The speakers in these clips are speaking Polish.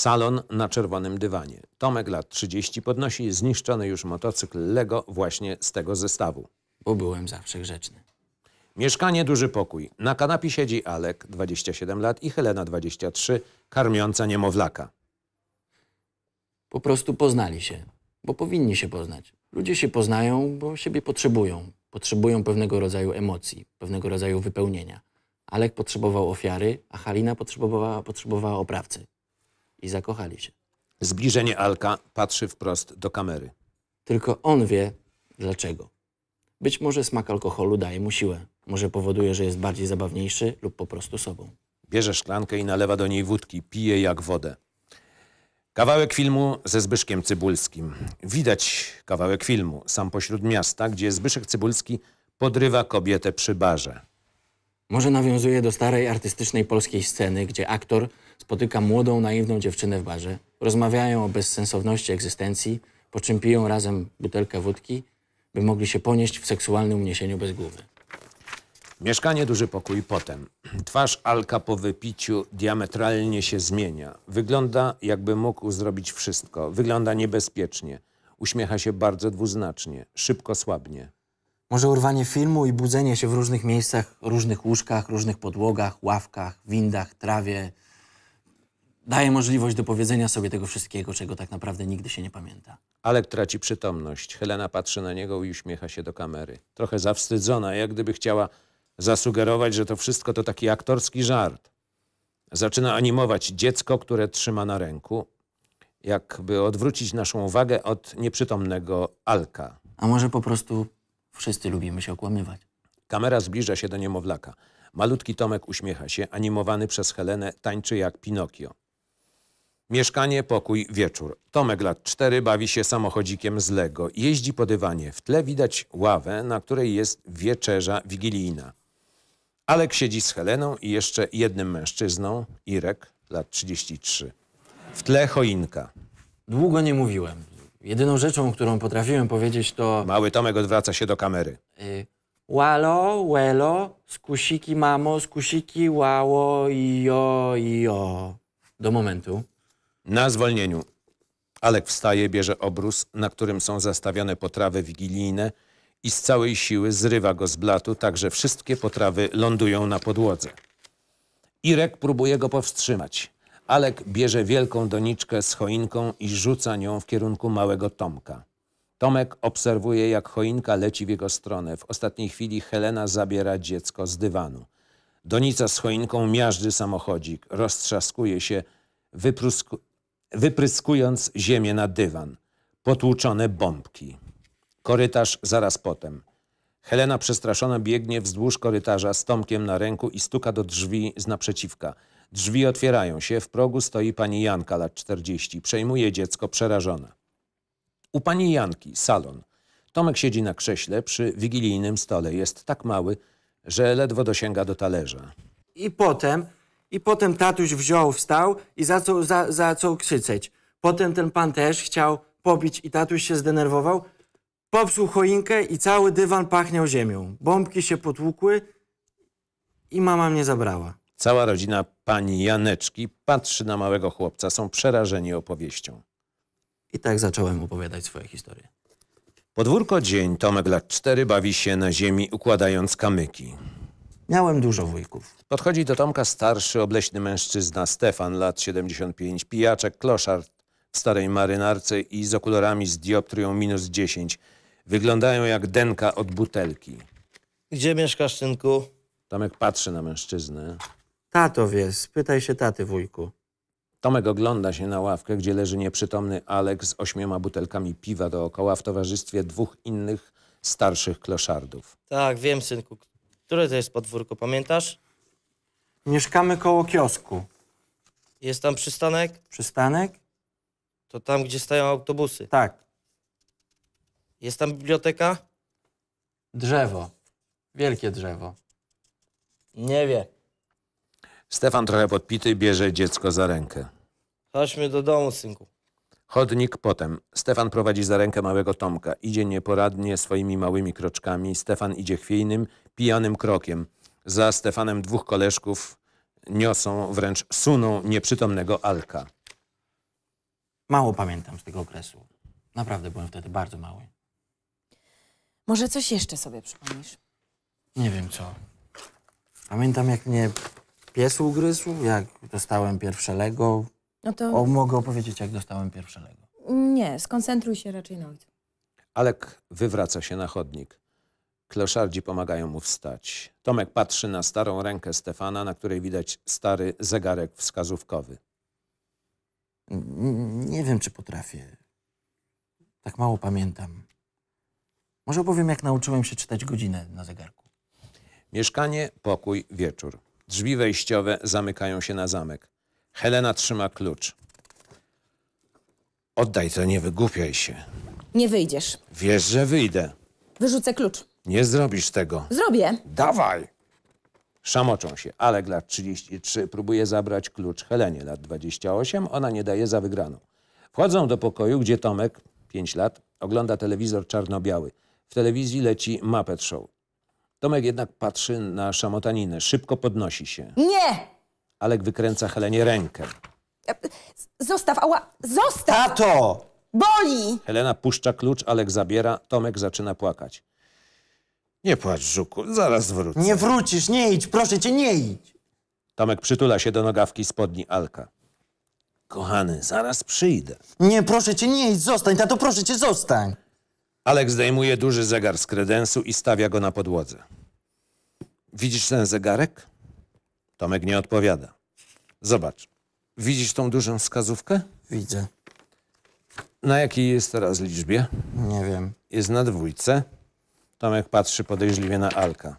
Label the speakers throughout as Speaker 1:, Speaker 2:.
Speaker 1: Salon na czerwonym dywanie. Tomek lat 30 podnosi zniszczony już motocykl Lego właśnie z tego zestawu. Bo byłem zawsze grzeczny. Mieszkanie duży pokój. Na kanapie siedzi Alek, 27 lat i Helena, 23, karmiąca niemowlaka. Po prostu poznali się, bo powinni się poznać. Ludzie
Speaker 2: się poznają, bo siebie potrzebują. Potrzebują pewnego rodzaju emocji, pewnego rodzaju wypełnienia. Alek potrzebował ofiary, a Halina potrzebowała, potrzebowała oprawcy i zakochali się. Zbliżenie Alka patrzy wprost do kamery. Tylko on wie dlaczego. Być może smak alkoholu daje mu siłę. Może powoduje, że jest bardziej zabawniejszy lub po prostu sobą.
Speaker 1: Bierze szklankę i nalewa do niej wódki. Pije jak wodę. Kawałek filmu ze Zbyszkiem Cybulskim. Widać kawałek filmu, sam pośród miasta, gdzie Zbyszek Cybulski podrywa kobietę przy barze. Może
Speaker 2: nawiązuje do starej artystycznej polskiej sceny, gdzie aktor spotyka młodą, naiwną dziewczynę w barze, rozmawiają o bezsensowności egzystencji, po czym piją razem butelkę wódki, by mogli się ponieść w seksualnym uniesieniu bez głowy. Mieszkanie, duży
Speaker 1: pokój, potem. Twarz Alka po wypiciu diametralnie się zmienia. Wygląda, jakby mógł zrobić wszystko. Wygląda niebezpiecznie. Uśmiecha się bardzo dwuznacznie. Szybko słabnie.
Speaker 2: Może urwanie filmu i budzenie się w różnych miejscach, różnych łóżkach, różnych podłogach, ławkach, windach, trawie daje możliwość do powiedzenia sobie tego wszystkiego, czego tak naprawdę nigdy się nie pamięta.
Speaker 1: Alek traci przytomność. Helena patrzy na niego i uśmiecha się do kamery. Trochę zawstydzona, jak gdyby chciała zasugerować, że to wszystko to taki aktorski żart. Zaczyna animować dziecko, które trzyma na ręku, jakby odwrócić naszą uwagę od nieprzytomnego Alka.
Speaker 2: A może po prostu Wszyscy lubimy się okłamywać.
Speaker 1: Kamera zbliża się do niemowlaka. Malutki Tomek uśmiecha się, animowany przez Helenę, tańczy jak Pinokio. Mieszkanie, pokój, wieczór. Tomek lat cztery bawi się samochodzikiem z Lego. Jeździ po dywanie. W tle widać ławę, na której jest wieczerza wigilijna. Alek siedzi z Heleną i jeszcze jednym mężczyzną, Irek, lat 33. W tle choinka.
Speaker 2: Długo nie mówiłem. Jedyną rzeczą, którą potrafiłem powiedzieć
Speaker 1: to... Mały Tomek odwraca się do kamery.
Speaker 2: Y, łalo, łelo, skusiki mamo, skusiki łało, i ijo. Do momentu.
Speaker 1: Na zwolnieniu. Alek wstaje, bierze obrus, na którym są zastawione potrawy wigilijne i z całej siły zrywa go z blatu, tak że wszystkie potrawy lądują na podłodze. Irek próbuje go powstrzymać. Alek bierze wielką doniczkę z choinką i rzuca nią w kierunku małego Tomka. Tomek obserwuje, jak choinka leci w jego stronę. W ostatniej chwili Helena zabiera dziecko z dywanu. Donica z choinką miażdży samochodzik, roztrzaskuje się, wyprusku... wypryskując ziemię na dywan. Potłuczone bombki. Korytarz zaraz potem. Helena przestraszona biegnie wzdłuż korytarza z Tomkiem na ręku i stuka do drzwi z naprzeciwka – Drzwi otwierają się, w progu stoi pani Janka, lat 40. Przejmuje dziecko przerażone. U pani Janki salon. Tomek siedzi na krześle przy wigilijnym stole. Jest tak mały, że ledwo dosięga do talerza.
Speaker 2: I potem, i potem tatuś wziął, wstał i zaczął, za, zaczął krzyczeć. Potem ten pan też chciał pobić i tatuś się zdenerwował. Popsuł choinkę i cały dywan pachniał ziemią. Bombki się potłukły i mama mnie zabrała.
Speaker 1: Cała rodzina pani Janeczki patrzy na małego chłopca, są przerażeni opowieścią. I tak zacząłem opowiadać swoje historie. Podwórko dzień, Tomek lat cztery bawi się na ziemi, układając kamyki. Miałem dużo wujków. Podchodzi do Tomka starszy, obleśny mężczyzna Stefan, lat 75, pijaczek, kloszard w starej marynarce i z okularami z dioptrią minus 10. Wyglądają jak denka od butelki. Gdzie mieszkasz, synku? Tomek patrzy na mężczyznę. Tato wie, spytaj się taty, wujku. Tomek ogląda się na ławkę, gdzie leży nieprzytomny Alek z ośmioma butelkami piwa dookoła w towarzystwie dwóch innych starszych kloszardów.
Speaker 3: Tak, wiem, synku. Które to jest podwórko, pamiętasz? Mieszkamy koło kiosku. Jest tam przystanek? Przystanek? To tam, gdzie stają autobusy. Tak. Jest tam biblioteka?
Speaker 1: Drzewo. Wielkie drzewo. Nie wie. Stefan trochę podpity bierze dziecko za rękę.
Speaker 3: Chodźmy do domu, synku.
Speaker 1: Chodnik potem. Stefan prowadzi za rękę małego Tomka. Idzie nieporadnie swoimi małymi kroczkami. Stefan idzie chwiejnym, pijanym krokiem. Za Stefanem dwóch koleżków niosą, wręcz suną nieprzytomnego Alka.
Speaker 2: Mało pamiętam z tego okresu. Naprawdę byłem wtedy bardzo mały.
Speaker 4: Może coś jeszcze sobie przypomnisz?
Speaker 2: Nie wiem co. Pamiętam, jak mnie pies ugryzł, jak dostałem pierwsze Lego.
Speaker 4: No to... O,
Speaker 1: mogę opowiedzieć, jak dostałem
Speaker 2: pierwsze Lego.
Speaker 4: Nie, skoncentruj się raczej na ojcu.
Speaker 1: Alek wywraca się na chodnik. Kloszardzi pomagają mu wstać. Tomek patrzy na starą rękę Stefana, na której widać stary zegarek wskazówkowy.
Speaker 2: Nie wiem, czy potrafię. Tak mało pamiętam. Może opowiem, jak nauczyłem się czytać godzinę na zegarku.
Speaker 1: Mieszkanie, pokój, wieczór. Drzwi wejściowe zamykają się na zamek. Helena trzyma klucz. Oddaj to, nie wygłupiaj się.
Speaker 4: Nie wyjdziesz.
Speaker 1: Wiesz, że wyjdę.
Speaker 4: Wyrzucę klucz.
Speaker 1: Nie zrobisz tego. Zrobię. Dawaj! Szamoczą się. Alek lat 33 próbuje zabrać klucz Helenie lat 28. Ona nie daje za wygraną. Wchodzą do pokoju, gdzie Tomek, 5 lat, ogląda telewizor czarno-biały. W telewizji leci Muppet Show. Tomek jednak patrzy na szamotaninę. Szybko podnosi się. Nie! Alek wykręca Helenie rękę. E,
Speaker 4: zostaw, ała, zostaw! Tato! Boli!
Speaker 1: Helena puszcza klucz, Alek zabiera, Tomek zaczyna płakać. Nie płacz, Żuku, zaraz wrócę. Nie wrócisz, nie idź, proszę cię, nie idź! Tomek przytula się do nogawki spodni Alka. Kochany, zaraz przyjdę.
Speaker 2: Nie, proszę cię, nie idź, zostań, tato, proszę cię, zostań!
Speaker 1: Alek zdejmuje duży zegar z kredensu i stawia go na podłodze. Widzisz ten zegarek? Tomek nie odpowiada. Zobacz. Widzisz tą dużą wskazówkę? Widzę. Na jakiej jest teraz liczbie? Nie wiem. Jest na dwójce. Tomek patrzy podejrzliwie na Alka.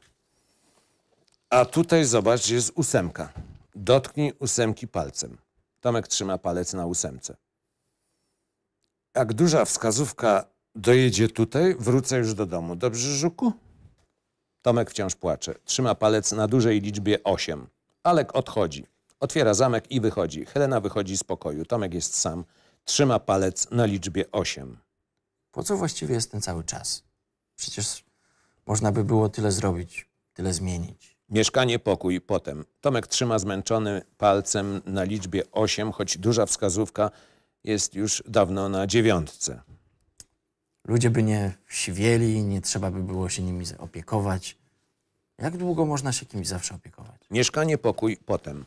Speaker 1: A tutaj zobacz, jest ósemka. Dotknij ósemki palcem. Tomek trzyma palec na ósemce. Jak duża wskazówka dojedzie tutaj, wrócę już do domu. Dobrze, Żuku? Tomek wciąż płacze. Trzyma palec na dużej liczbie 8. Alek odchodzi. Otwiera zamek i wychodzi. Helena wychodzi z pokoju. Tomek jest sam. Trzyma palec na liczbie 8. Po co właściwie jest ten cały czas? Przecież można by było tyle zrobić, tyle zmienić. Mieszkanie, pokój, potem. Tomek trzyma zmęczony palcem na liczbie 8, choć duża wskazówka jest już dawno na dziewiątce
Speaker 2: ludzie by nie
Speaker 1: siwieli, nie trzeba by było się nimi opiekować. Jak długo można się kimś zawsze opiekować? Mieszkanie, pokój, potem.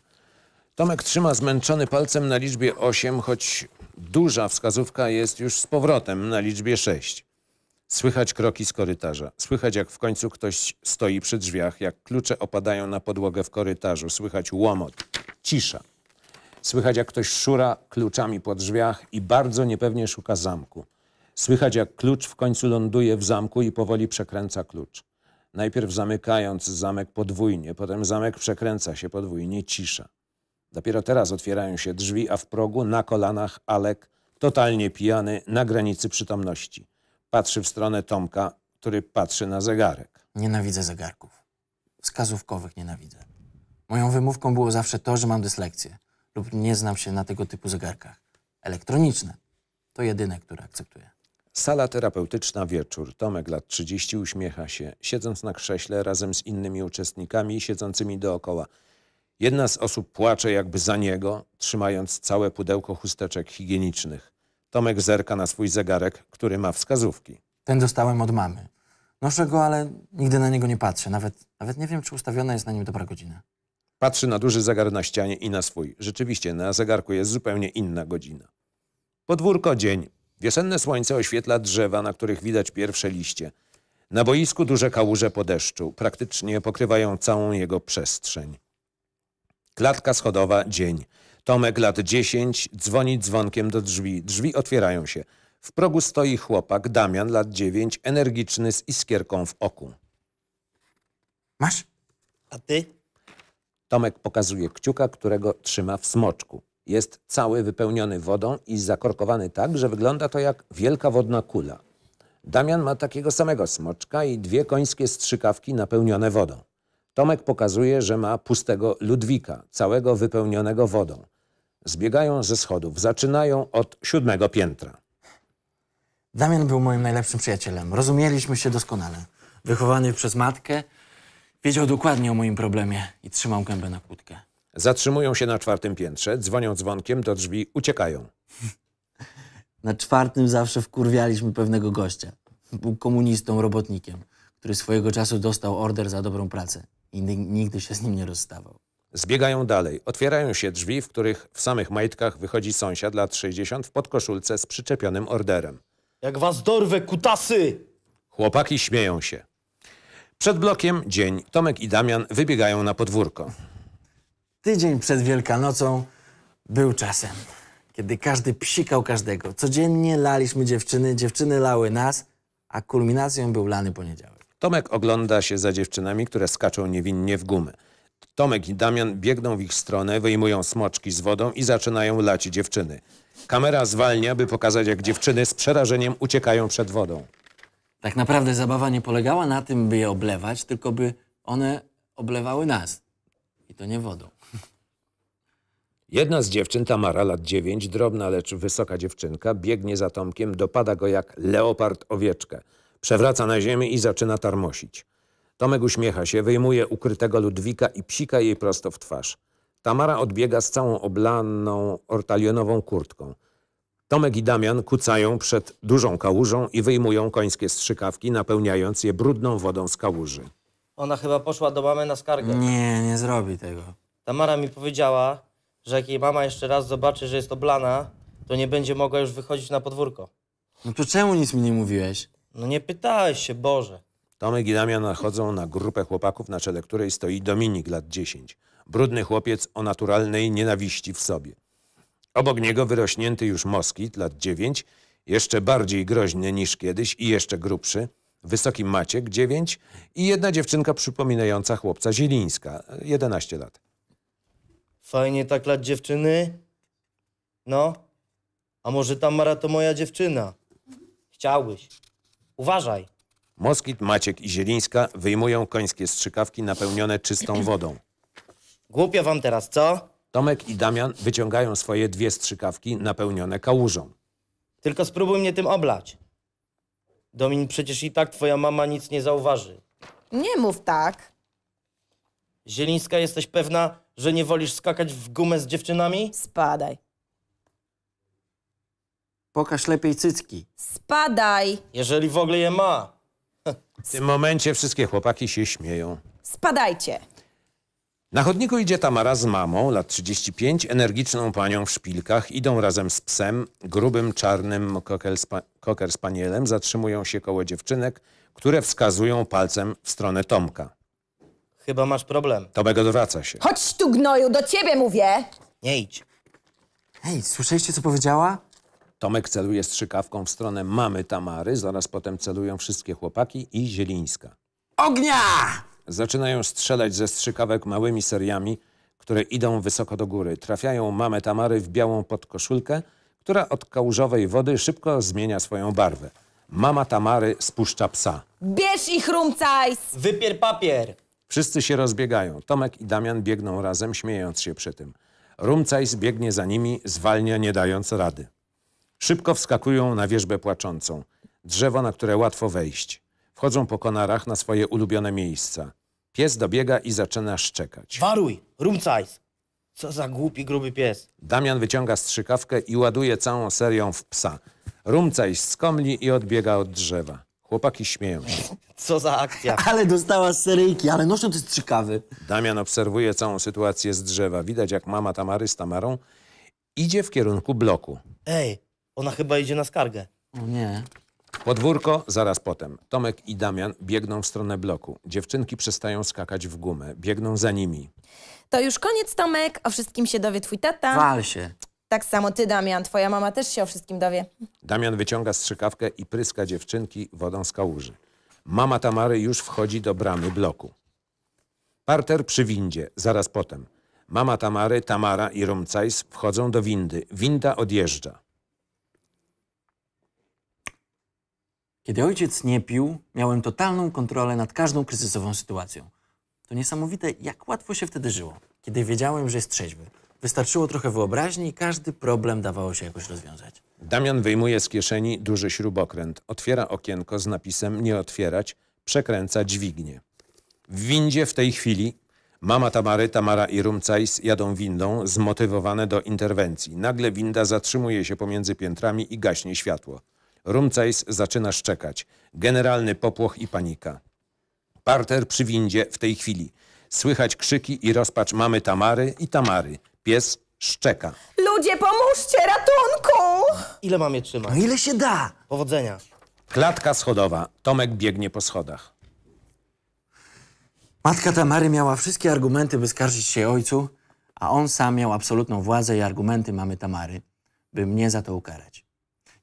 Speaker 1: Tomek trzyma zmęczony palcem na liczbie 8, choć duża wskazówka jest już z powrotem na liczbie 6. Słychać kroki z korytarza. Słychać, jak w końcu ktoś stoi przy drzwiach, jak klucze opadają na podłogę w korytarzu. Słychać łomot. Cisza. Słychać, jak ktoś szura kluczami po drzwiach i bardzo niepewnie szuka zamku. Słychać jak klucz w końcu ląduje w zamku i powoli przekręca klucz. Najpierw zamykając zamek podwójnie, potem zamek przekręca się podwójnie, cisza. Dopiero teraz otwierają się drzwi, a w progu na kolanach Alek, totalnie pijany, na granicy przytomności. Patrzy w stronę Tomka, który patrzy na zegarek. Nienawidzę zegarków.
Speaker 2: Wskazówkowych nienawidzę. Moją wymówką było zawsze to, że mam dyslekcję lub nie znam się na tego typu zegarkach.
Speaker 1: Elektroniczne to jedyne, które akceptuję. Sala terapeutyczna wieczór. Tomek lat 30 uśmiecha się, siedząc na krześle razem z innymi uczestnikami siedzącymi dookoła. Jedna z osób płacze jakby za niego, trzymając całe pudełko chusteczek higienicznych. Tomek zerka na swój zegarek, który ma wskazówki.
Speaker 2: Ten dostałem od mamy. Noszę go, ale nigdy na niego nie patrzę. Nawet, nawet nie wiem, czy ustawiona jest na nim dobra godzina.
Speaker 1: Patrzy na duży zegar na ścianie i na swój. Rzeczywiście, na zegarku jest zupełnie inna godzina. Podwórko dzień. Wiosenne słońce oświetla drzewa, na których widać pierwsze liście. Na boisku duże kałuże po deszczu, praktycznie pokrywają całą jego przestrzeń. Klatka schodowa, dzień. Tomek, lat dziesięć, dzwoni dzwonkiem do drzwi. Drzwi otwierają się. W progu stoi chłopak, Damian, lat dziewięć, energiczny, z iskierką w oku. Masz? A ty? Tomek pokazuje kciuka, którego trzyma w smoczku jest cały wypełniony wodą i zakorkowany tak, że wygląda to jak wielka wodna kula. Damian ma takiego samego smoczka i dwie końskie strzykawki napełnione wodą. Tomek pokazuje, że ma pustego Ludwika, całego wypełnionego wodą. Zbiegają ze schodów, zaczynają od siódmego piętra.
Speaker 2: Damian był moim najlepszym przyjacielem. Rozumieliśmy się doskonale. Wychowany przez matkę, wiedział dokładnie o moim problemie
Speaker 1: i trzymał gębę na kłódkę. Zatrzymują się na czwartym piętrze, dzwonią dzwonkiem do drzwi, uciekają.
Speaker 2: Na czwartym zawsze wkurwialiśmy pewnego gościa. Był komunistą, robotnikiem, który swojego czasu dostał order za dobrą pracę i nigdy się z nim nie
Speaker 1: rozstawał. Zbiegają dalej. Otwierają się drzwi, w których w samych majtkach wychodzi sąsiad lat 60 w podkoszulce z przyczepionym orderem. Jak was dorwę, kutasy! Chłopaki śmieją się. Przed blokiem dzień Tomek i Damian wybiegają na podwórko.
Speaker 2: Tydzień przed Wielkanocą był czasem, kiedy każdy psikał każdego. Codziennie laliśmy dziewczyny, dziewczyny lały nas, a kulminacją był lany poniedziałek.
Speaker 1: Tomek ogląda się za dziewczynami, które skaczą niewinnie w gumy. Tomek i Damian biegną w ich stronę, wyjmują smoczki z wodą i zaczynają lać dziewczyny. Kamera zwalnia, by pokazać, jak dziewczyny z przerażeniem uciekają przed wodą. Tak
Speaker 2: naprawdę zabawa nie polegała na tym, by je oblewać, tylko by one oblewały nas.
Speaker 1: I to nie wodą. Jedna z dziewczyn, Tamara, lat dziewięć, drobna, lecz wysoka dziewczynka, biegnie za Tomkiem, dopada go jak leopard owieczkę. Przewraca na ziemię i zaczyna tarmosić. Tomek uśmiecha się, wyjmuje ukrytego Ludwika i psika jej prosto w twarz. Tamara odbiega z całą oblaną ortalionową kurtką. Tomek i Damian kucają przed dużą kałużą i wyjmują końskie strzykawki, napełniając je brudną wodą z kałuży.
Speaker 3: Ona chyba poszła do mamy na skargę.
Speaker 1: Nie, nie zrobi tego.
Speaker 3: Tamara mi powiedziała, że jak jej mama jeszcze raz zobaczy, że jest oblana, to nie będzie mogła już wychodzić na podwórko.
Speaker 2: No to czemu nic mi nie mówiłeś?
Speaker 3: No nie pytałeś
Speaker 1: się, Boże. Tomek i Damian nachodzą na grupę chłopaków, na czele której stoi Dominik, lat 10. Brudny chłopiec o naturalnej nienawiści w sobie. Obok niego wyrośnięty już Moskit, lat 9, jeszcze bardziej groźny niż kiedyś i jeszcze grubszy, wysoki Maciek, 9 i jedna dziewczynka przypominająca chłopca Zielińska, 11 lat.
Speaker 3: Fajnie tak lat dziewczyny? No? A może Tamara to moja dziewczyna? Chciałbyś. Uważaj.
Speaker 1: Moskit, Maciek i Zielińska wyjmują końskie strzykawki napełnione czystą wodą. Głupio wam teraz, co? Tomek i Damian wyciągają swoje dwie strzykawki napełnione kałużą. Tylko spróbuj mnie tym oblać. Domin, przecież i
Speaker 3: tak twoja mama nic nie zauważy.
Speaker 4: Nie mów tak.
Speaker 3: Zielińska, jesteś pewna, że nie wolisz skakać w gumę z dziewczynami? Spadaj.
Speaker 1: Pokaż lepiej cycki.
Speaker 4: Spadaj.
Speaker 1: Jeżeli w ogóle je ma. W tym momencie wszystkie chłopaki się śmieją.
Speaker 4: Spadajcie.
Speaker 1: Na chodniku idzie Tamara z mamą, lat 35, energiczną panią w szpilkach. Idą razem z psem, grubym, czarnym koker z panielem. Zatrzymują się koło dziewczynek, które wskazują palcem w stronę Tomka. Chyba masz problem. Tomek odwraca się.
Speaker 4: Chodź tu, gnoju, do ciebie mówię!
Speaker 1: Nie idź. Hej, słyszeliście, co powiedziała? Tomek celuje strzykawką w stronę mamy Tamary, zaraz potem celują wszystkie chłopaki i Zielińska. Ognia! Zaczynają strzelać ze strzykawek małymi seriami, które idą wysoko do góry. Trafiają mamę Tamary w białą podkoszulkę, która od kałużowej wody szybko zmienia swoją barwę. Mama Tamary spuszcza psa.
Speaker 4: Bierz ich, rumcajs!
Speaker 1: Wypier papier! Wszyscy się rozbiegają. Tomek i Damian biegną razem, śmiejąc się przy tym. Rumcajs biegnie za nimi, zwalnia nie dając rady. Szybko wskakują na wieżbę płaczącą. Drzewo, na które łatwo wejść. Wchodzą po konarach na swoje ulubione miejsca. Pies dobiega i zaczyna szczekać. Waruj! Rumcajs! Co za głupi, gruby pies. Damian wyciąga strzykawkę i ładuje całą serią w psa. Rumcajs skomli i odbiega od drzewa. Chłopaki śmieją się. Co za akcja. Ale dostała seryjki, ale noszą to jest ciekawy. Damian obserwuje całą sytuację z drzewa. Widać, jak mama Tamary z Tamarą idzie w kierunku bloku.
Speaker 3: Ej, ona chyba idzie na skargę.
Speaker 2: O nie.
Speaker 1: Podwórko zaraz potem. Tomek i Damian biegną w stronę bloku. Dziewczynki przestają skakać w gumę. Biegną za nimi.
Speaker 4: To już koniec, Tomek. O wszystkim się dowie twój tata. Wal się. Tak samo ty, Damian. Twoja mama też się o wszystkim dowie.
Speaker 1: Damian wyciąga strzykawkę i pryska dziewczynki wodą z kałuży. Mama Tamary już wchodzi do bramy bloku. Parter przy windzie, zaraz potem. Mama Tamary, Tamara i Rumcajs wchodzą do windy. Winda odjeżdża.
Speaker 2: Kiedy ojciec nie pił, miałem totalną kontrolę nad każdą kryzysową sytuacją. To niesamowite, jak łatwo się wtedy żyło, kiedy wiedziałem, że jest trzeźwy. Wystarczyło trochę wyobraźni i każdy problem dawało się jakoś
Speaker 1: rozwiązać. Damian wyjmuje z kieszeni duży śrubokręt, otwiera okienko z napisem nie otwierać, przekręca dźwignię. W windzie w tej chwili mama Tamary, Tamara i Rumcajs jadą windą zmotywowane do interwencji. Nagle winda zatrzymuje się pomiędzy piętrami i gaśnie światło. Rumcajs zaczyna szczekać. Generalny popłoch i panika. Parter przy windzie w tej chwili. Słychać krzyki i rozpacz mamy Tamary i Tamary. Pies szczeka.
Speaker 4: Ludzie, pomóżcie, ratunku!
Speaker 3: Ile mam je trzymać? No ile się da? Powodzenia.
Speaker 1: Klatka schodowa. Tomek
Speaker 2: biegnie po schodach. Matka Tamary miała wszystkie argumenty, by skarżyć się ojcu, a on sam miał absolutną władzę i argumenty mamy Tamary, by mnie za to ukarać.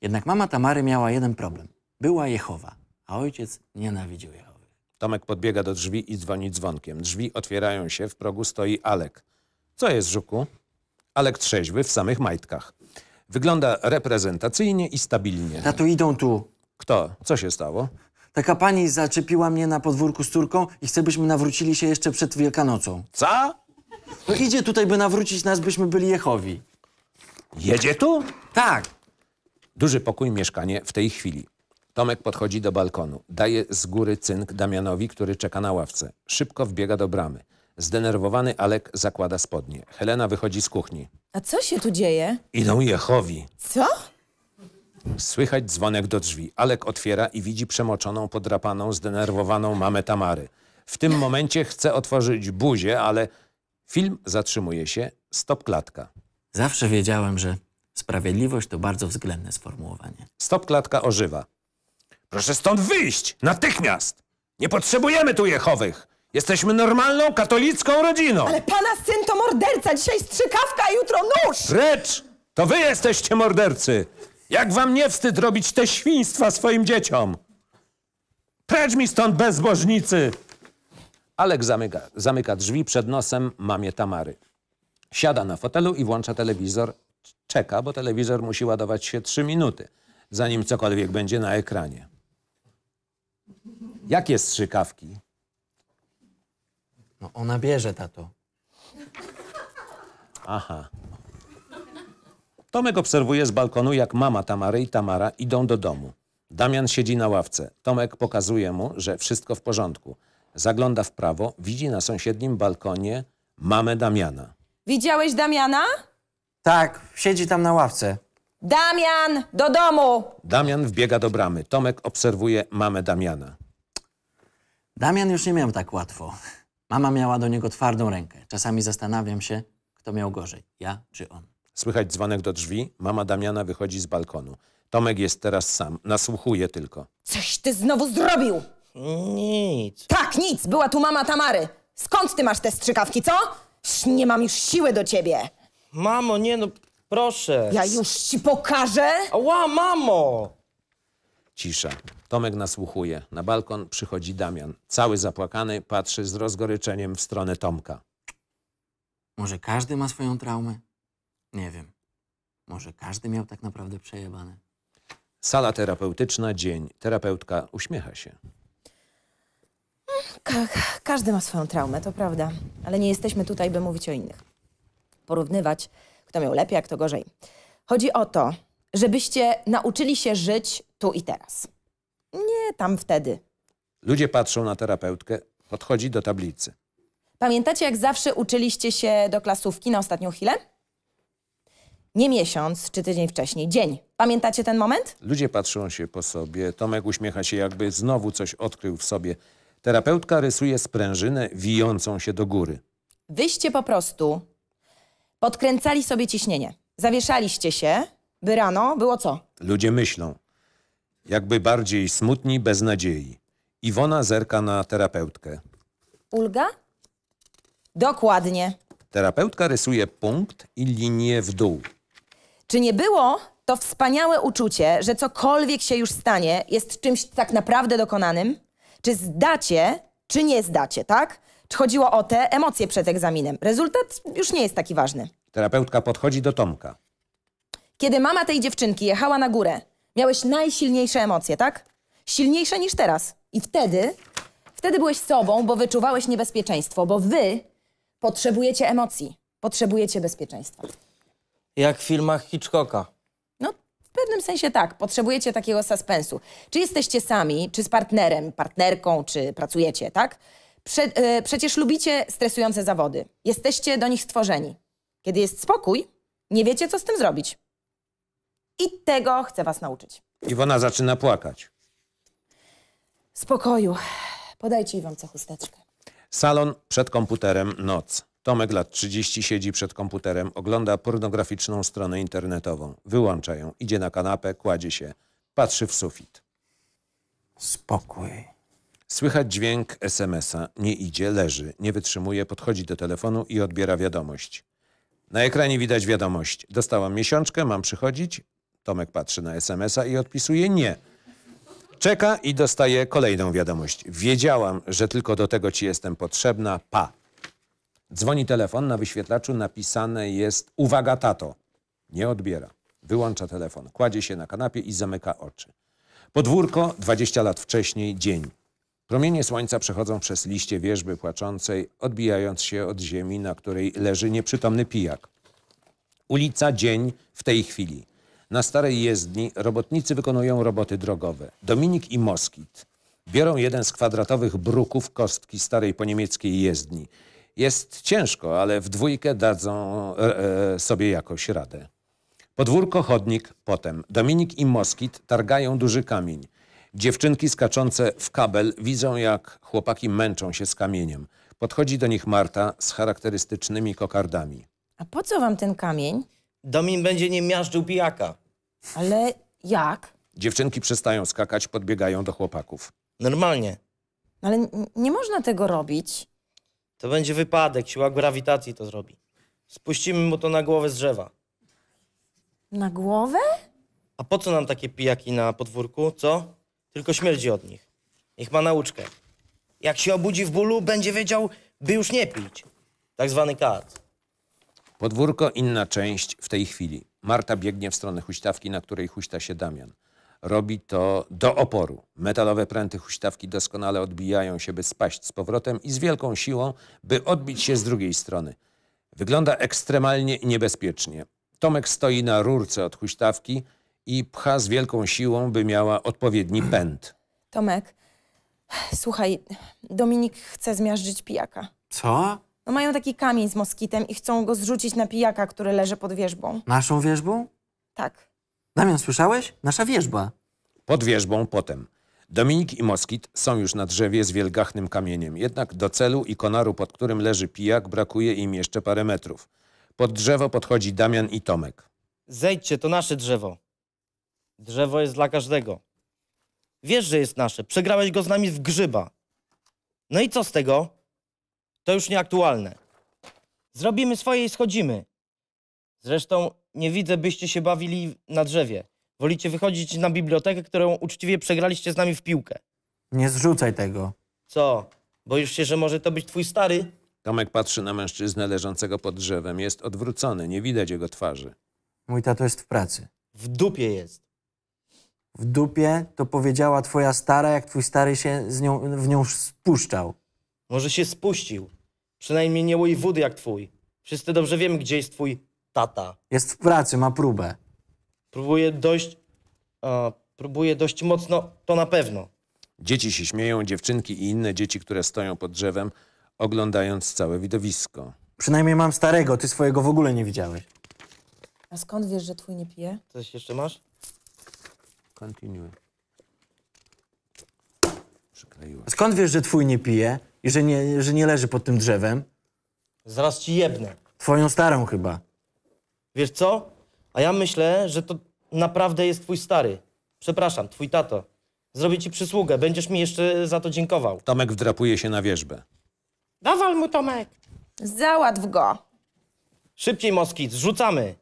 Speaker 2: Jednak mama Tamary miała jeden problem. Była Jehowa, a ojciec
Speaker 1: nienawidził Jehowy. Tomek podbiega do drzwi i dzwoni dzwonkiem. Drzwi otwierają się, w progu stoi Alek. Co jest, Żuku? Alek trzeźwy w samych majtkach. Wygląda reprezentacyjnie i stabilnie. Tato, idą tu. Kto? Co się stało? Taka
Speaker 2: pani zaczepiła mnie na podwórku z córką i chce, byśmy nawrócili się jeszcze przed Wielkanocą.
Speaker 1: Co? No idzie tutaj, by nawrócić nas, byśmy byli jechowi. Jedzie tu? Tak. Duży pokój, mieszkanie w tej chwili. Tomek podchodzi do balkonu. Daje z góry cynk Damianowi, który czeka na ławce. Szybko wbiega do bramy. Zdenerwowany Alek zakłada spodnie. Helena wychodzi z kuchni.
Speaker 4: A co się tu dzieje?
Speaker 1: Idą Jehowi. Co? Słychać dzwonek do drzwi. Alek otwiera i widzi przemoczoną, podrapaną, zdenerwowaną mamę Tamary. W tym momencie chce otworzyć buzię, ale film zatrzymuje się. Stop klatka. Zawsze wiedziałem, że sprawiedliwość to bardzo względne sformułowanie. Stop klatka ożywa. Proszę stąd wyjść! Natychmiast! Nie potrzebujemy tu Jehowych! Jesteśmy normalną, katolicką rodziną. Ale
Speaker 4: pana syn to morderca. Dzisiaj strzykawka, a jutro nóż!
Speaker 1: Precz! To wy jesteście mordercy. Jak wam nie wstyd robić te świństwa swoim dzieciom? Precz mi stąd, bezbożnicy! Alek zamyka, zamyka drzwi przed nosem mamie Tamary. Siada na fotelu i włącza telewizor. Czeka, bo telewizor musi ładować się trzy minuty, zanim cokolwiek będzie na ekranie. Jakie strzykawki? No
Speaker 2: ona bierze, tato.
Speaker 1: Aha. Tomek obserwuje z balkonu, jak mama Tamary i Tamara idą do domu. Damian siedzi na ławce. Tomek pokazuje mu, że wszystko w porządku. Zagląda w prawo, widzi na sąsiednim balkonie mamę Damiana.
Speaker 4: Widziałeś Damiana?
Speaker 1: Tak, siedzi tam na ławce.
Speaker 2: Damian, do domu!
Speaker 1: Damian wbiega do bramy. Tomek obserwuje mamę Damiana.
Speaker 2: Damian już nie miał tak łatwo. Mama miała do niego twardą rękę. Czasami zastanawiam się, kto miał
Speaker 1: gorzej, ja czy on. Słychać dzwonek do drzwi, mama Damiana wychodzi z balkonu. Tomek jest teraz sam, nasłuchuje tylko.
Speaker 2: Coś ty znowu zrobił!
Speaker 4: Nic. Tak, nic! Była tu mama Tamary. Skąd ty masz te strzykawki, co? Sz, nie mam już siły do ciebie. Mamo, nie no, proszę. Ja już ci pokażę. Ła, mamo!
Speaker 1: Cisza. Tomek nasłuchuje. Na balkon przychodzi Damian. Cały zapłakany patrzy z rozgoryczeniem w stronę Tomka.
Speaker 2: Może każdy ma swoją traumę?
Speaker 1: Nie wiem. Może każdy miał tak naprawdę przejebane. Sala terapeutyczna, dzień. Terapeutka uśmiecha się.
Speaker 4: Ka każdy ma swoją traumę, to prawda. Ale nie jesteśmy tutaj, by mówić o innych. Porównywać, kto miał lepiej, a kto gorzej. Chodzi o to, żebyście nauczyli się żyć tu i teraz. Nie tam wtedy.
Speaker 1: Ludzie patrzą na terapeutkę, podchodzi do tablicy.
Speaker 4: Pamiętacie, jak zawsze uczyliście się do klasówki na ostatnią chwilę? Nie miesiąc czy tydzień wcześniej, dzień. Pamiętacie ten moment?
Speaker 1: Ludzie patrzą się po sobie. Tomek uśmiecha się, jakby znowu coś odkrył w sobie. Terapeutka rysuje sprężynę wijącą się do góry.
Speaker 4: Wyście po prostu podkręcali sobie ciśnienie. Zawieszaliście się, by rano było co?
Speaker 1: Ludzie myślą jakby bardziej smutni, bez nadziei. Iwona zerka na terapeutkę.
Speaker 4: Ulga? Dokładnie.
Speaker 1: Terapeutka rysuje punkt i linię w dół.
Speaker 4: Czy nie było to wspaniałe uczucie, że cokolwiek się już stanie, jest czymś tak naprawdę dokonanym? Czy zdacie, czy nie zdacie, tak? Czy chodziło o te emocje przed egzaminem? Rezultat już nie jest taki ważny.
Speaker 1: Terapeutka podchodzi do Tomka.
Speaker 4: Kiedy mama tej dziewczynki jechała na górę, Miałeś najsilniejsze emocje, tak? Silniejsze niż teraz. I wtedy, wtedy byłeś sobą, bo wyczuwałeś niebezpieczeństwo, bo wy potrzebujecie emocji, potrzebujecie bezpieczeństwa.
Speaker 3: Jak w filmach Hitchcocka.
Speaker 4: No, w pewnym sensie tak. Potrzebujecie takiego suspensu. Czy jesteście sami, czy z partnerem, partnerką, czy pracujecie, tak? Prze e, przecież lubicie stresujące zawody. Jesteście do nich stworzeni. Kiedy jest spokój, nie wiecie, co z tym zrobić. I tego chcę was nauczyć.
Speaker 1: Iwona zaczyna płakać.
Speaker 4: Spokoju. Podajcie Iwonce chusteczkę.
Speaker 1: Salon przed komputerem noc. Tomek lat 30 siedzi przed komputerem, ogląda pornograficzną stronę internetową. Wyłącza ją, idzie na kanapę, kładzie się, patrzy w sufit.
Speaker 2: Spokój.
Speaker 1: Słychać dźwięk SMS-a. Nie idzie, leży, nie wytrzymuje, podchodzi do telefonu i odbiera wiadomość. Na ekranie widać wiadomość. Dostałam miesiączkę, mam przychodzić. Tomek patrzy na SMS-a i odpisuje nie. Czeka i dostaje kolejną wiadomość. Wiedziałam, że tylko do tego ci jestem potrzebna. Pa. Dzwoni telefon, na wyświetlaczu napisane jest uwaga tato. Nie odbiera. Wyłącza telefon, kładzie się na kanapie i zamyka oczy. Podwórko 20 lat wcześniej, dzień. Promienie słońca przechodzą przez liście wierzby płaczącej, odbijając się od ziemi, na której leży nieprzytomny pijak. Ulica dzień w tej chwili. Na starej jezdni robotnicy wykonują roboty drogowe. Dominik i Moskit biorą jeden z kwadratowych bruków kostki starej poniemieckiej jezdni. Jest ciężko, ale w dwójkę dadzą e, e, sobie jakoś radę. Podwórko, chodnik, potem. Dominik i Moskit targają duży kamień. Dziewczynki skaczące w kabel widzą, jak chłopaki męczą się z kamieniem. Podchodzi do nich Marta z charakterystycznymi kokardami.
Speaker 4: A po co wam ten kamień?
Speaker 1: Domin będzie nie miażdżył pijaka.
Speaker 4: Ale jak?
Speaker 1: Dziewczynki przestają skakać, podbiegają do chłopaków. Normalnie.
Speaker 4: No ale nie można tego robić.
Speaker 1: To będzie wypadek, siła grawitacji
Speaker 3: to zrobi. Spuścimy mu to na głowę z drzewa.
Speaker 4: Na głowę?
Speaker 3: A po co nam takie pijaki na podwórku, co? Tylko śmierdzi od nich. Niech ma nauczkę. Jak się obudzi w bólu, będzie wiedział, by już nie pić. Tak zwany
Speaker 1: kac. Podwórko, inna część w tej chwili. Marta biegnie w stronę huśtawki, na której huśta się Damian. Robi to do oporu. Metalowe pręty huśtawki doskonale odbijają się, by spaść z powrotem i z wielką siłą, by odbić się z drugiej strony. Wygląda ekstremalnie i niebezpiecznie. Tomek stoi na rurce od huśtawki i pcha z wielką siłą, by miała odpowiedni pęd.
Speaker 4: Tomek, słuchaj, Dominik chce zmiażdżyć pijaka. Co? No mają taki kamień z moskitem i chcą go zrzucić na pijaka, który leży pod wierzbą.
Speaker 1: Naszą wierzbą? Tak. Damian, słyszałeś? Nasza wierzba. Pod wierzbą potem. Dominik i Moskit są już na drzewie z wielgachnym kamieniem, jednak do celu i konaru, pod którym leży pijak, brakuje im jeszcze parę metrów. Pod drzewo podchodzi Damian i Tomek. Zejdźcie, to nasze drzewo.
Speaker 3: Drzewo jest dla każdego. Wiesz, że jest nasze. Przegrałeś go z nami w grzyba. No i co z tego? To już nieaktualne. Zrobimy swoje i schodzimy. Zresztą nie widzę, byście się bawili na drzewie. Wolicie wychodzić na bibliotekę, którą uczciwie przegraliście z nami w piłkę.
Speaker 1: Nie zrzucaj tego. Co? Boisz się, że może to być twój stary? Tomek patrzy na mężczyznę leżącego pod drzewem. Jest odwrócony, nie widać jego twarzy.
Speaker 2: Mój tato jest w pracy. W dupie jest. W dupie to powiedziała twoja stara, jak twój stary się z nią, w nią spuszczał. Może się spuścił. Przynajmniej nie wody jak twój.
Speaker 3: Wszyscy dobrze wiemy, gdzie jest twój tata.
Speaker 2: Jest w pracy, ma próbę.
Speaker 3: Próbuje dość... A, próbuje dość mocno, to na pewno.
Speaker 1: Dzieci się śmieją, dziewczynki i inne dzieci, które stoją pod drzewem, oglądając całe widowisko.
Speaker 2: Przynajmniej mam starego, ty swojego w ogóle nie widziałeś.
Speaker 1: A skąd wiesz, że twój nie pije? Coś jeszcze masz? Kontynuuj.
Speaker 2: skąd wiesz, że twój nie pije? i że nie, że nie leży pod tym drzewem.
Speaker 1: Zaraz ci
Speaker 3: jebnę.
Speaker 2: Twoją starą chyba.
Speaker 3: Wiesz co? A ja myślę, że to naprawdę jest twój stary. Przepraszam, twój tato. Zrobię ci przysługę, będziesz mi jeszcze za to dziękował. Tomek
Speaker 1: wdrapuje się na wierzbę.
Speaker 4: Dawal mu, Tomek! Załatw go.
Speaker 3: Szybciej, Moskit, zrzucamy.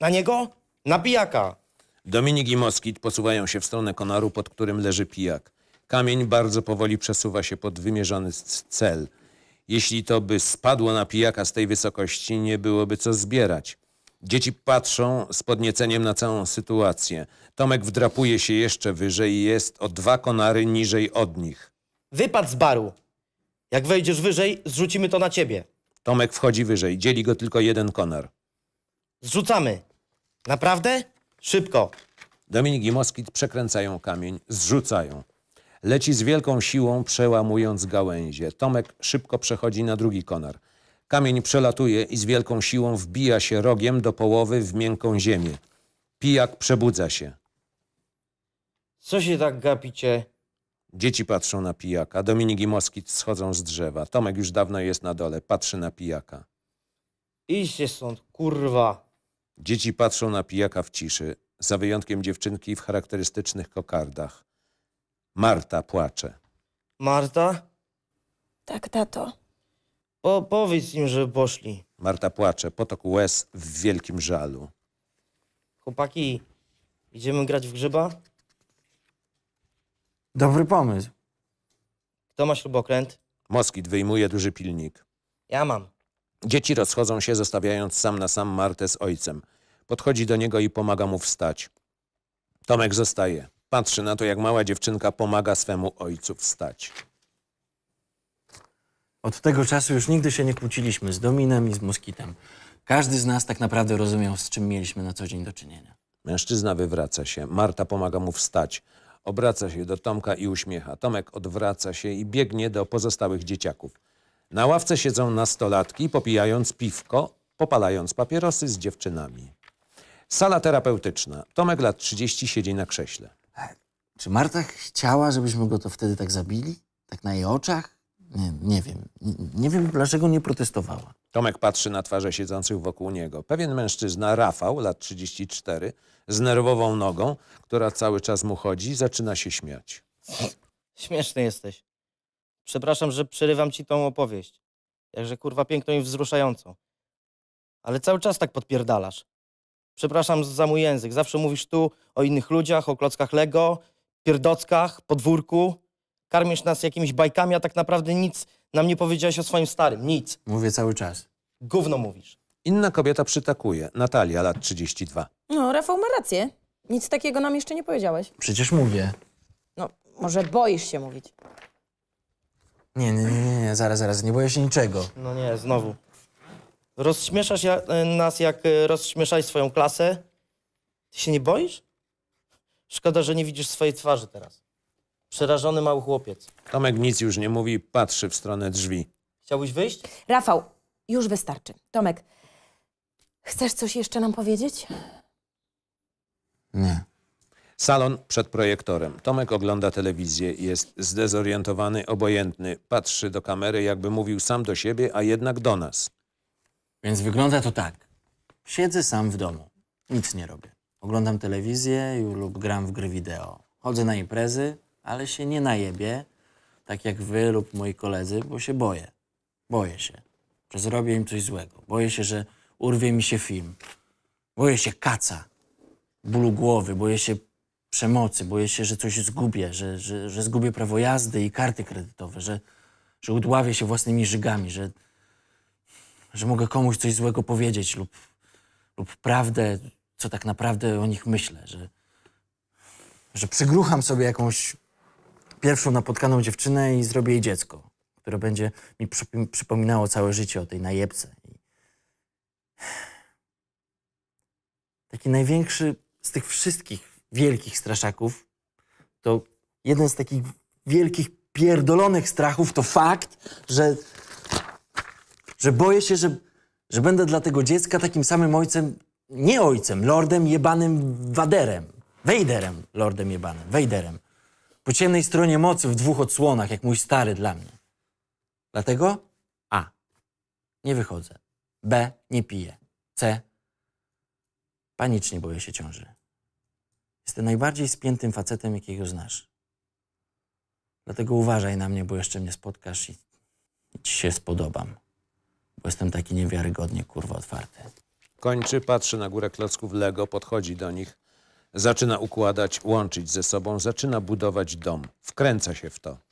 Speaker 3: Na niego?
Speaker 1: Na pijaka. Dominik i Moskit posuwają się w stronę konaru, pod którym leży pijak. Kamień bardzo powoli przesuwa się pod wymierzony cel. Jeśli to by spadło na pijaka z tej wysokości, nie byłoby co zbierać. Dzieci patrzą z podnieceniem na całą sytuację. Tomek wdrapuje się jeszcze wyżej i jest o dwa konary niżej od nich. Wypad z baru. Jak wejdziesz wyżej, zrzucimy to na ciebie. Tomek wchodzi wyżej. Dzieli go tylko jeden konar. Zrzucamy. Naprawdę? Szybko. Dominik i Moskit przekręcają kamień, zrzucają. Leci z wielką siłą, przełamując gałęzie. Tomek szybko przechodzi na drugi konar. Kamień przelatuje i z wielką siłą wbija się rogiem do połowy w miękką ziemię. Pijak przebudza się. Co się tak gapicie? Dzieci patrzą na pijaka. Dominik i Moskit schodzą z drzewa. Tomek już dawno jest na dole. Patrzy na pijaka. Idźcie stąd, kurwa. Dzieci patrzą na pijaka w ciszy, za wyjątkiem dziewczynki w charakterystycznych kokardach. Marta płacze.
Speaker 3: Marta? Tak, tato. Po, powiedz im, że poszli.
Speaker 1: Marta płacze, potok łez w wielkim żalu.
Speaker 3: Chłopaki, idziemy grać w grzyba?
Speaker 1: Dobry pomysł. Kto ma ślubokręt? Moskit wyjmuje duży pilnik. Ja mam. Dzieci rozchodzą się, zostawiając sam na sam Martę z ojcem. Podchodzi do niego i pomaga mu wstać. Tomek zostaje. Patrzy na to, jak mała dziewczynka pomaga swemu ojcu wstać.
Speaker 2: Od tego czasu już nigdy się nie kłóciliśmy z Dominem i z Moskitem. Każdy z nas tak naprawdę rozumiał, z czym mieliśmy na co dzień do czynienia.
Speaker 1: Mężczyzna wywraca się. Marta pomaga mu wstać. Obraca się do Tomka i uśmiecha. Tomek odwraca się i biegnie do pozostałych dzieciaków. Na ławce siedzą nastolatki, popijając piwko, popalając papierosy z dziewczynami. Sala terapeutyczna. Tomek lat 30 siedzi na krześle.
Speaker 2: Czy Marta chciała, żebyśmy go to wtedy tak zabili? Tak na jej oczach? Nie, nie wiem. Nie, nie wiem, dlaczego nie protestowała.
Speaker 1: Tomek patrzy na twarze siedzących wokół niego. Pewien mężczyzna, Rafał, lat 34, z nerwową nogą, która cały czas mu chodzi, zaczyna się śmiać.
Speaker 3: Śmieszny jesteś. Przepraszam, że przerywam ci tą opowieść. Jakże kurwa piękną i wzruszającą. Ale cały czas tak podpierdalasz przepraszam za mój język, zawsze mówisz tu o innych ludziach, o klockach Lego, pierdockach, podwórku, karmisz nas jakimiś bajkami, a tak naprawdę nic nam nie powiedziałeś o swoim starym, nic.
Speaker 2: Mówię cały czas.
Speaker 3: Gówno
Speaker 1: mówisz. Inna kobieta przytakuje, Natalia, lat 32.
Speaker 4: No, Rafał ma rację. Nic takiego nam jeszcze nie powiedziałeś.
Speaker 1: Przecież mówię.
Speaker 4: No, może boisz się mówić.
Speaker 2: Nie, nie, nie, nie, zaraz, zaraz, nie boję się niczego. No nie, znowu.
Speaker 3: Rozśmieszasz ja, e, nas, jak e, rozśmieszaj swoją klasę. Ty się nie boisz? Szkoda, że nie widzisz swojej twarzy teraz. Przerażony mały chłopiec.
Speaker 1: Tomek nic już nie mówi, patrzy w stronę drzwi. Chciałbyś wyjść?
Speaker 4: Rafał, już wystarczy. Tomek, chcesz coś jeszcze nam powiedzieć?
Speaker 1: Nie. Salon przed projektorem. Tomek ogląda telewizję, jest zdezorientowany, obojętny. Patrzy do kamery, jakby mówił sam do siebie, a jednak do nas.
Speaker 2: Więc wygląda to tak. Siedzę sam w domu, nic nie robię. Oglądam telewizję lub gram w gry wideo. Chodzę na imprezy, ale się nie najebię, tak jak wy lub moi koledzy, bo się boję. Boję się, że zrobię im coś złego. Boję się, że urwie mi się film. Boję się kaca, bólu głowy, boję się przemocy, boję się, że coś zgubię, że, że, że zgubię prawo jazdy i karty kredytowe, że, że udławię się własnymi żygami, że że mogę komuś coś złego powiedzieć lub, lub prawdę, co tak naprawdę o nich myślę, że, że przygrucham sobie jakąś pierwszą napotkaną dziewczynę i zrobię jej dziecko, które będzie mi przypominało całe życie o tej najebce. Taki największy z tych wszystkich wielkich straszaków to jeden z takich wielkich pierdolonych strachów to fakt, że że boję się, że, że będę dla tego dziecka takim samym ojcem, nie ojcem, lordem jebanym Waderem. Wejderem, lordem jebanym, Wejderem. Po ciemnej stronie mocy w dwóch odsłonach, jak mój stary dla mnie. Dlatego A. Nie wychodzę. B. Nie piję. C. Panicznie boję się ciąży. Jestem najbardziej spiętym facetem, jakiego znasz. Dlatego uważaj na mnie, bo jeszcze mnie spotkasz i, i ci się spodobam. Bo jestem taki niewiarygodnie, kurwa, otwarty.
Speaker 1: Kończy, patrzy na górę klocków Lego, podchodzi do nich. Zaczyna układać, łączyć ze sobą, zaczyna budować dom. Wkręca się w to.